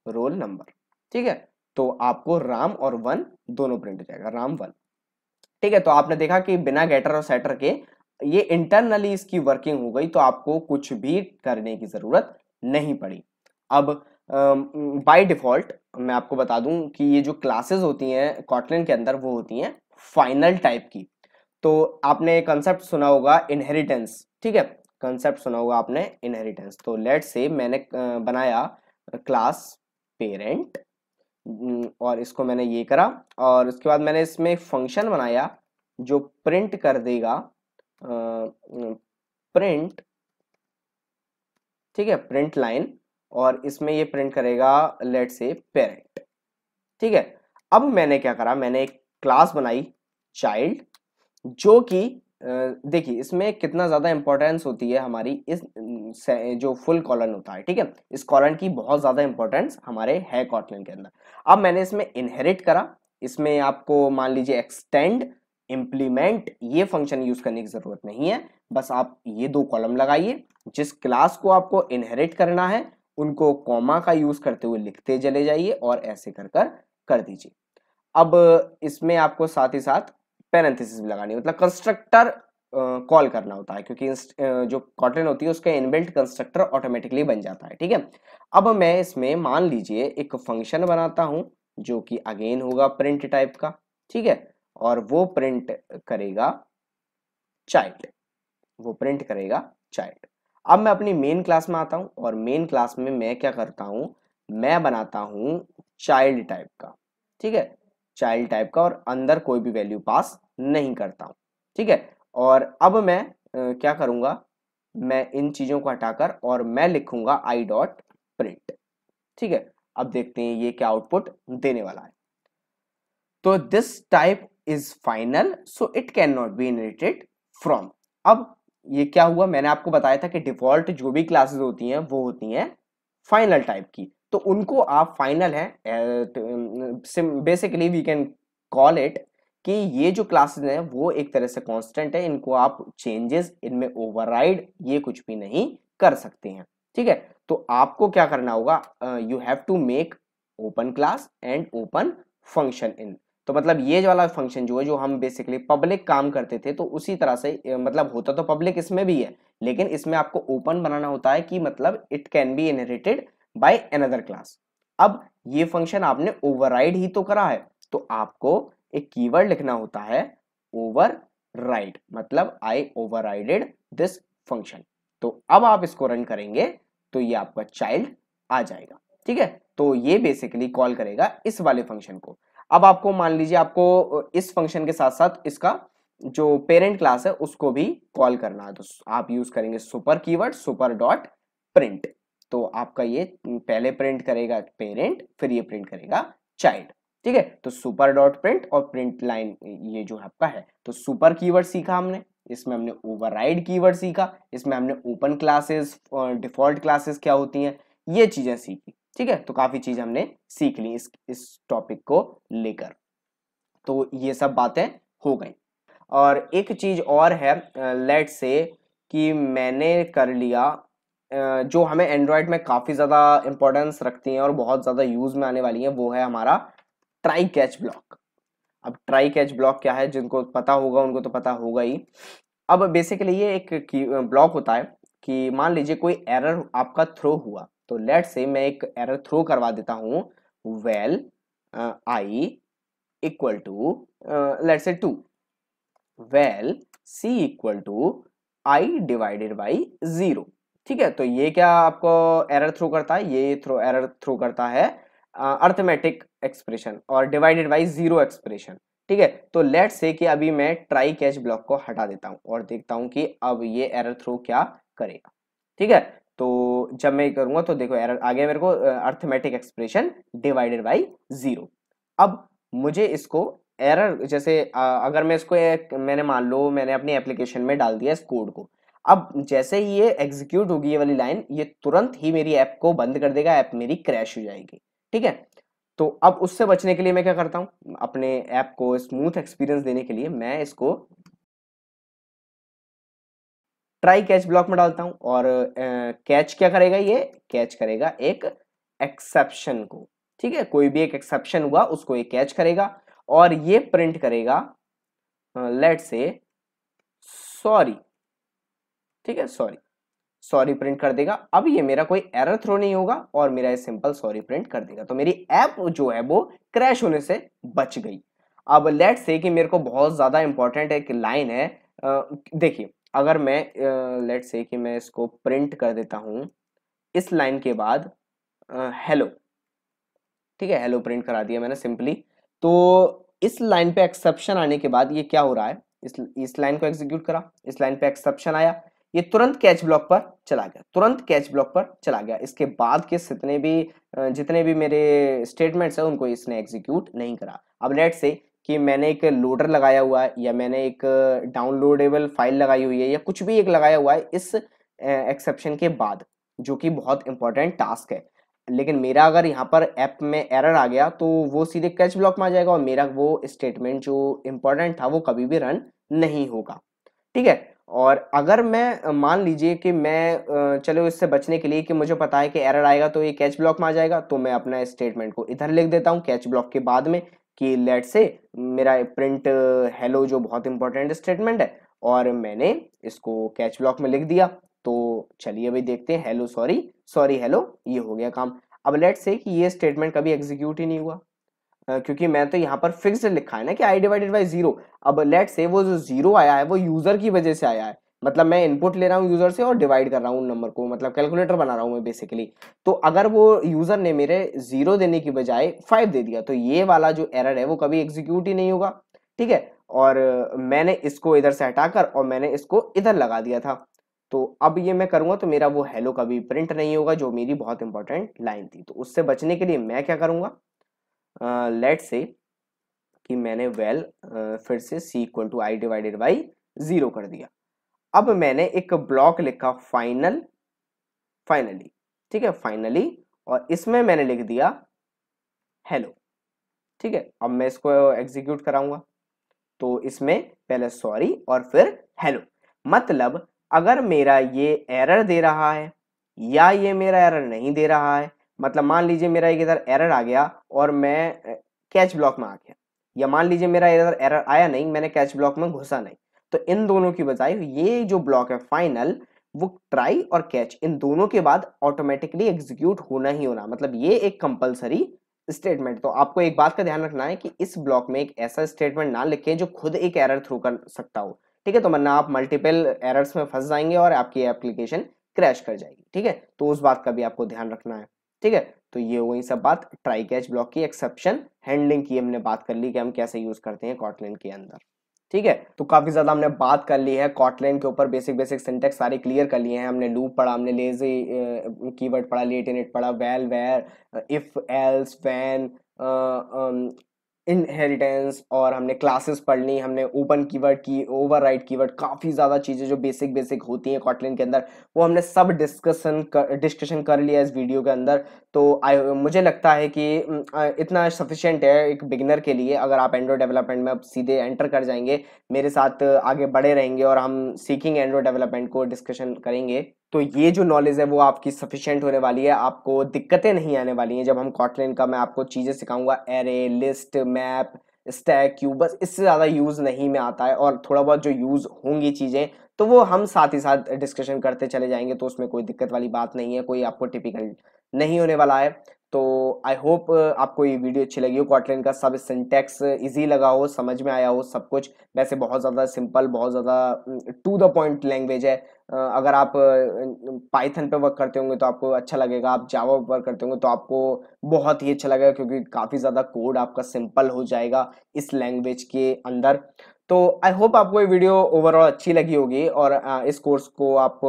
roll number ठीक है तो आपको राम और वन दोनों प्रिंट हो जाएगा राम वन ठीक है तो आपने देखा कि बिना गेटर और सेटर के ये इंटरनली इसकी वर्किंग हो गई तो आपको कुछ भी करने की जरूरत नहीं पड़ी अब बाय डिफ़ॉल्ट मैं आपको बता दूं कि ये जो क्लासेस होती हैं कॉटलिन के अंदर वो होती हैं फाइनल टाइप की तो आपने कंसेप्ट सुना होगा इनहेरिटेंस ठीक है कंसेप्ट सुना होगा आपने इनहेरिटेंस तो लेट से मैंने बनाया क्लास पेरेंट और इसको मैंने ये करा और उसके बाद मैंने इसमें फंक्शन बनाया जो प्रिंट कर देगा प्रिंट ठीक है प्रिंट लाइन और इसमें ये प्रिंट करेगा लेट से पेरेंट ठीक है अब मैंने क्या करा मैंने एक क्लास बनाई चाइल्ड जो कि देखिए इसमें कितना ज़्यादा इंपॉर्टेंस होती है हमारी इस जो फुल कॉलन होता है ठीक है इस कॉलन की बहुत ज़्यादा इंपॉर्टेंस हमारे है कॉटलन के अंदर अब मैंने इसमें इनहेरिट करा इसमें आपको मान लीजिए एक्सटेंड इम्प्लीमेंट ये फंक्शन यूज करने की ज़रूरत नहीं है बस आप ये दो कॉलम लगाइए जिस क्लास को आपको इनहेरिट करना है उनको कॉमा का यूज करते हुए लिखते चले जाइए और ऐसे कर कर कर दीजिए अब इसमें आपको साथ ही साथ पैरेंथेसिस भी लगानी मतलब कंस्ट्रक्टर कॉल करना होता है क्योंकि जो कॉटन होती है उसका इनबिल्ट कंस्ट्रक्टर ऑटोमेटिकली बन जाता है ठीक है अब मैं इसमें मान लीजिए एक फंक्शन बनाता हूँ जो कि अगेन होगा प्रिंट टाइप का ठीक है और वो प्रिंट करेगा चाइल्ड वो प्रिंट करेगा चाइल्ड अब मैं अपनी मेन क्लास में आता हूँ और मेन क्लास में मैं क्या करता हूँ मैं बनाता हूँ चाइल्ड टाइप का ठीक है चाइल्ड टाइप का और अंदर कोई भी वैल्यू पास नहीं करता हूँ ठीक है और अब मैं आ, क्या करूँगा मैं इन चीज़ों को हटाकर और मैं लिखूंगा आई डॉट प्रिंट ठीक है अब देखते हैं ये क्या आउटपुट देने वाला है तो this type is final so it can not be inherited from अब ये क्या हुआ मैंने आपको बताया था कि डिफॉल्ट जो भी क्लासेस होती हैं वो होती हैं फाइनल टाइप की तो उनको आप फाइनल हैं basically we can call it कि ये जो क्लासेस हैं वो एक तरह से कांस्टेंट है इनको आप चेंजेस इनमें ओवरराइड ये कुछ भी नहीं कर सकते हैं ठीक है तो आपको क्या करना होगा you have to make open class and open function in तो मतलब ये वाला फंक्शन जो है जो हम बेसिकली पब्लिक काम करते थे तो उसी तरह से मतलब होता तो पब्लिक इसमें भी है लेकिन इसमें आपको ओपन बनाना होता है कि मतलब it can be inherited by another class अब ये फंक्शन आपने ओवरराइड ही तो करा है तो आपको एक कीवर्ड लिखना होता है ओवर राइड मतलब I overrided this function तो अब आप इसको रन करेंगे तो ये आपका चाइल्ड आ जाएगा ठीक है तो ये बेसिकली कॉल करेगा इस वाले फंक्शन को अब आपको मान लीजिए आपको इस फंक्शन के साथ साथ इसका जो पेरेंट क्लास है उसको भी कॉल करना है तो आप यूज करेंगे super keyword super dot print तो आपका ये पहले प्रिंट करेगा पेरेंट फिर ये प्रिंट करेगा चाइल्ड ठीक है तो सुपर डॉट प्रिंट और प्रिंट लाइन ये जो आपका है तो सुपर कीवर्ड सीखा हमने इसमें हमने ओवरराइड कीवर्ड सीखा इसमें हमने ओपन क्लासेस डिफॉल्ट क्लासेस क्या होती हैं ये चीजें सीखी ठीक है तो काफी चीज हमने सीख ली इस इस टॉपिक को लेकर तो ये सब बातें हो गई और एक चीज और है लेट से कि मैंने कर लिया जो हमें एंड्रॉयड में काफ़ी ज़्यादा इंपॉर्टेंस रखती हैं और बहुत ज़्यादा यूज़ में आने वाली हैं वो है हमारा ट्राई कैच ब्लॉक अब ट्राई कैच ब्लॉक क्या है जिनको पता होगा उनको तो पता होगा ही अब बेसिकली ये एक ब्लॉक होता है कि मान लीजिए कोई एरर आपका थ्रो हुआ तो लेट से मैं एक एरर थ्रो करवा देता हूँ val I equal to let's say two val c equal to i divided by zero ठीक है तो ये क्या आपको एरर थ्रो करता है ये थ्रो एरर थ्रो करता है अर्थमेटिक uh, एक्सप्रेशन और डिवाइडेड बाई जीरो एक्सप्रेशन ठीक है तो लेट से कि अभी मैं ट्राई कैच ब्लॉक को हटा देता हूं और देखता हूं कि अब ये एरर थ्रो क्या करेगा ठीक है तो जब मैं करूंगा तो देखो एरर आ गया मेरे को arithmetic expression divided by zero अब मुझे इसको एरर जैसे आ, अगर मैं इसको एक, मैंने मान लो मैंने अपनी एप्लीकेशन में डाल दिया इस कोड को अब जैसे ही ये एग्जीक्यूट होगी ये वाली लाइन ये तुरंत ही मेरी ऐप को बंद कर देगा ऐप मेरी क्रैश हो जाएगी ठीक है तो अब उससे बचने के लिए मैं क्या करता हूँ अपने ऐप को स्मूथ एक्सपीरियंस देने के लिए मैं इसको ट्राई कैच ब्लॉक में डालता हूं और कैच uh, क्या करेगा ये कैच करेगा एक एक्सेप्शन को ठीक है कोई भी एक एक्सेप्शन हुआ उसको ये कैच करेगा और ये प्रिंट करेगा लेट से सॉरी ठीक है सॉरी सॉरी प्रिंट कर देगा अब ये मेरा कोई एरर थ्रो नहीं होगा और मेरा ये सिंपल सॉरी प्रिंट कर देगा तो मेरी ऐप जो है वो क्रैश होने से बच गई अब लेट से कि मेरे को बहुत ज़्यादा इंपॉर्टेंट एक लाइन है देखिए अगर मैं लेट से कि मैं इसको प्रिंट कर देता हूँ इस लाइन के बाद हेलो ठीक है हेलो प्रिंट करा दिया मैंने सिंपली तो इस लाइन पे एक्सेप्शन आने के बाद ये क्या हो रहा है इस इस लाइन को एग्जीक्यूट करा इस लाइन पे एक्सेप्शन आया ये तुरंत कैच ब्लॉक पर चला गया तुरंत कैच ब्लॉक पर चला गया इसके बाद के जितने भी जितने भी मेरे स्टेटमेंट्स हैं उनको इसने एग्जीक्यूट नहीं करा अब लेट से कि मैंने एक लोडर लगाया हुआ है या मैंने एक डाउनलोडेबल फाइल लगाई हुई है या कुछ भी एक लगाया हुआ है इस एक्सेप्शन के बाद जो कि बहुत इंपॉर्टेंट टास्क है लेकिन मेरा अगर यहाँ पर ऐप में एरर आ गया तो वो सीधे कैच ब्लॉक में आ जाएगा और मेरा वो स्टेटमेंट जो इम्पोर्टेंट था वो कभी भी रन नहीं होगा ठीक है और अगर मैं मान लीजिए कि मैं चलो इससे बचने के लिए कि मुझे पता है कि एरर आएगा तो ये कैच ब्लॉक में आ जाएगा तो मैं अपना स्टेटमेंट को इधर लिख देता हूँ कैच ब्लॉक के बाद में कि लेट से मेरा प्रिंट हेलो uh, जो बहुत इंपॉर्टेंट स्टेटमेंट है और मैंने इसको कैच ब्लॉक में लिख दिया तो चलिए भाई देखते हैं हेलो सॉरी सॉरी हेलो ये हो गया काम अब लेट से कि ये स्टेटमेंट कभी एग्जीक्यूट ही नहीं हुआ क्योंकि मैं तो यहाँ पर फिक्स लिखा है ना कि आई डिवाइडेड बाई जीरो अब लेट से वो जो जीरो आया है वो यूजर की वजह से आया है मतलब मैं इनपुट ले रहा हूँ यूज़र से और डिवाइड कर रहा हूँ उन नंबर को मतलब कैलकुलेटर बना रहा हूँ मैं बेसिकली तो अगर वो यूज़र ने मेरे ज़ीरो देने की बजाय फाइव दे दिया तो ये वाला जो एरर है वो कभी एग्जीक्यूट ही नहीं होगा ठीक है और मैंने इसको इधर से हटाकर और मैंने इसको इधर लगा दिया था तो अब ये मैं करूँगा तो मेरा वो हेलो कभी प्रिंट नहीं होगा जो मेरी बहुत इंपॉर्टेंट लाइन थी तो उससे बचने के लिए मैं क्या करूँगा लेट से कि मैंने वेल well, uh, फिर से c equal to i divided by zero कर दिया अब मैंने एक ब्लॉक लिखा फाइनल फाइनली ठीक है फाइनली और इसमें मैंने लिख दिया हेलो ठीक है अब मैं इसको एग्जीक्यूट कराऊंगा तो इसमें पहले सॉरी और फिर हेलो मतलब अगर मेरा ये एरर दे रहा है या ये मेरा एरर नहीं दे रहा है मतलब मान लीजिए मेरा एक इधर एरर आ गया और मैं कैच ब्लॉक में आ गया या मान लीजिए मेरा इधर एरर आया नहीं मैंने कैच ब्लॉक में घुसा नहीं तो इन दोनों की बजाय ये जो ब्लॉक है फाइनल वो ट्राई और कैच इन दोनों के बाद ऑटोमेटिकली एग्जीक्यूट होना ही होना मतलब ये एक कंपलसरी स्टेटमेंट तो आपको एक बात का ध्यान रखना है कि इस ब्लॉक में एक ऐसा स्टेटमेंट ना लिखें जो खुद एक एरर थ्रू कर सकता हो ठीक है तो वरना आप मल्टीपल एरर्स में फंस जाएंगे और आपकी एप्लीकेशन क्रैश कर जाएगी ठीक है तो उस बात का भी आपको ध्यान रखना है ठीक है तो ये वही सब बात ट्राई कैच ब्लॉक की एक्सेप्शन हैंडलिंग की हमने बात कर ली कि हम कैसे यूज करते हैं कॉटलैंड के अंदर ठीक है तो काफ़ी ज़्यादा हमने बात कर ली है कॉटलाइन के ऊपर बेसिक बेसिक सिंटेक्स सारे क्लियर कर लिए हैं हमने लूप पढ़ा हमने लेजी कीवर्ड पढ़ा लेटेनेट पढ़ा val where if else when inheritance और हमने क्लासेस पढ़ ली हमने ओपन कीवर्ड की ओवर राइट वर्ड काफ़ी ज़्यादा चीज़ें जो बेसिक बेसिक होती हैं कॉटलिन के अंदर वो हमने सब डिस्कशन कर डिस्कशन कर लिया इस वीडियो के अंदर तो आई मुझे लगता है कि इतना सफिशेंट है एक बिगनर के लिए अगर आप एंड्रॉयड डेवलपमेंट में अब सीधे एंटर कर जाएंगे मेरे साथ आगे बढ़े रहेंगे और हम सीखेंगे एंड्रॉयड डेवलपमेंट को डिस्कशन करेंगे तो ये जो नॉलेज है वो आपकी सफिशेंट होने वाली है आपको दिक्कतें नहीं आने वाली हैं जब हम कॉटलैंड का मैं आपको चीज़ें सिखाऊंगा array list map stack queue बस इससे ज़्यादा यूज़ नहीं में आता है और थोड़ा बहुत जो यूज़ होंगी चीज़ें तो वो हम साथ ही साथ डिस्कशन करते चले जाएंगे तो उसमें कोई दिक्कत वाली बात नहीं है कोई आपको टिपिकल नहीं होने वाला है तो आई होप uh, आपको ये वीडियो अच्छी लगी हो कॉटलैंड का सब सिंटेक्स इजी लगा हो समझ में आया हो सब कुछ वैसे बहुत ज़्यादा सिंपल बहुत ज़्यादा टू द पॉइंट लैंग्वेज है अगर आप पाइथन पे वर्क करते होंगे तो आपको अच्छा लगेगा आप जावा पर वर्क करते होंगे तो आपको बहुत ही अच्छा लगेगा क्योंकि काफ़ी ज़्यादा कोड आपका सिंपल हो जाएगा इस लैंग्वेज के अंदर तो आई होप आपको ये वीडियो ओवरऑल अच्छी लगी होगी और इस कोर्स को आप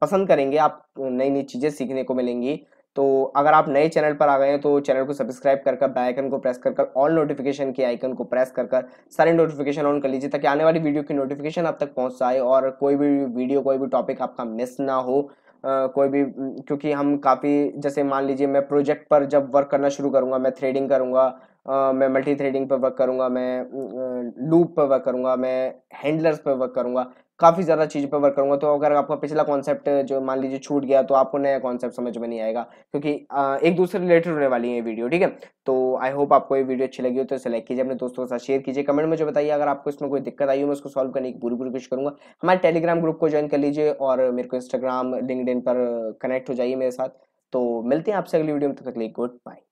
पसंद करेंगे आप नई नई चीज़ें सीखने को मिलेंगी तो अगर आप नए चैनल पर आ गए हैं तो चैनल को सब्सक्राइब कर कर आइकन को प्रेस कर कर ऑल नोटिफिकेशन के आइकन को प्रेस कर कर सारे नोटिफिकेशन ऑन कर लीजिए ताकि आने वाली वीडियो की नोटिफिकेशन आप तक पहुंच जाए और कोई भी वीडियो कोई भी टॉपिक आपका मिस ना हो Uh, कोई भी क्योंकि हम काफ़ी जैसे मान लीजिए मैं प्रोजेक्ट पर जब वर्क करना शुरू करूँगा मैं थ्रेडिंग करूँगा uh, मैं मल्टी थ्रेडिंग पर वर्क करूँगा मैं लूप uh, पर वर्क करूँगा मैं हैंडलर्स पर वर्क करूँगा काफ़ी ज़्यादा चीज़ पर वर्क करूँगा तो अगर आपका पिछला कॉन्सेप्ट जो मान लीजिए छूट गया तो आपको नया कॉन्सेप्ट समझ में नहीं आएगा क्योंकि एक दूसरे रिलेटेड होने वाली है ये वीडियो ठीक है तो आई होप आपको ये वीडियो अच्छी लगी हो तो इसे लाइक कीजिए अपने दोस्तों के साथ शेयर कीजिए कमेंट में जो बताइए अगर आपको इसमें कोई दिक्कत आई हो मैं उसको सॉल्व करने की पूरी पूरी कोशिश करूँगा हमारे टेलीग्राम ग्रुप को ज्वाइन कर लीजिए और मेरे को इंस्टाग्राम लिंकड पर कनेक्ट हो जाइए मेरे साथ तो मिलते हैं आपसे अगली वीडियो में तब तक लिए गुड बाय